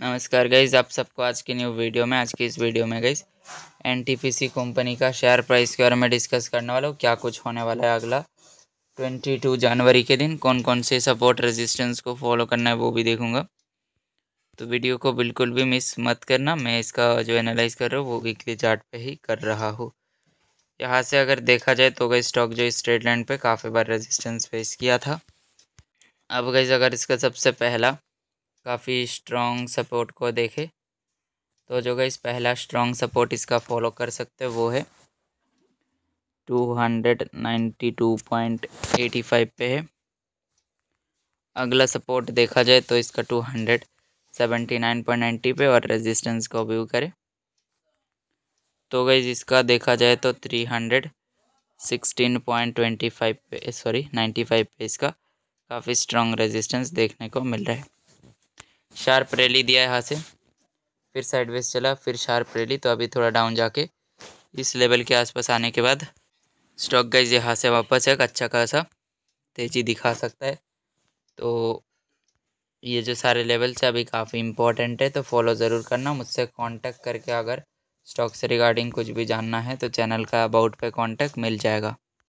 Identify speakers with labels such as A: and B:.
A: नमस्कार गईज़ आप सबको आज की न्यू वीडियो में आज की इस वीडियो में गईज़ एन कंपनी का शेयर प्राइस के बारे में डिस्कस करने वाला हूँ क्या कुछ होने वाला है अगला ट्वेंटी टू जनवरी के दिन कौन कौन से सपोर्ट रेजिस्टेंस को फॉलो करना है वो भी देखूँगा तो वीडियो को बिल्कुल भी मिस मत करना मैं इसका जो एनालाइज कर रहा हूँ वो वीकली चार्ट पे ही कर रहा हूँ यहाँ से अगर देखा जाए तो गई स्टॉक जो स्ट्रेट लाइन पे काफ़ी बार रजिस्टेंस फेस किया था अब गई अगर इसका सबसे पहला काफ़ी स्ट्रॉन्ग सपोर्ट को देखे तो जो गई पहला स्ट्रॉन्ग सपोर्ट इसका फॉलो कर सकते हो वो है two hundred ninety two point eighty five पे है अगला सपोर्ट देखा जाए तो इसका two hundred seventy nine point ninety पे और रेजिस्टेंस को व्यू करें तो गई इसका देखा जाए तो three hundred sixteen point twenty five पे सॉरी नाइन्टी फाइव पे इसका काफ़ी स्ट्रॉन्ग रेजिस्टेंस देखने को मिल रहा है शार्प रैली दिया यहाँ से फिर साइडवेज चला फिर शार्प रैली तो अभी थोड़ा डाउन जाके इस लेवल के आसपास आने के बाद स्टॉक गाइज यहाँ से वापस एक अच्छा खासा तेज़ी दिखा सकता है तो ये जो सारे लेवल्स है अभी काफ़ी इंपॉर्टेंट है तो फॉलो ज़रूर करना मुझसे कांटेक्ट करके अगर स्टॉक से रिगार्डिंग कुछ भी जानना है तो चैनल का अबाउट पे कांटेक्ट मिल जाएगा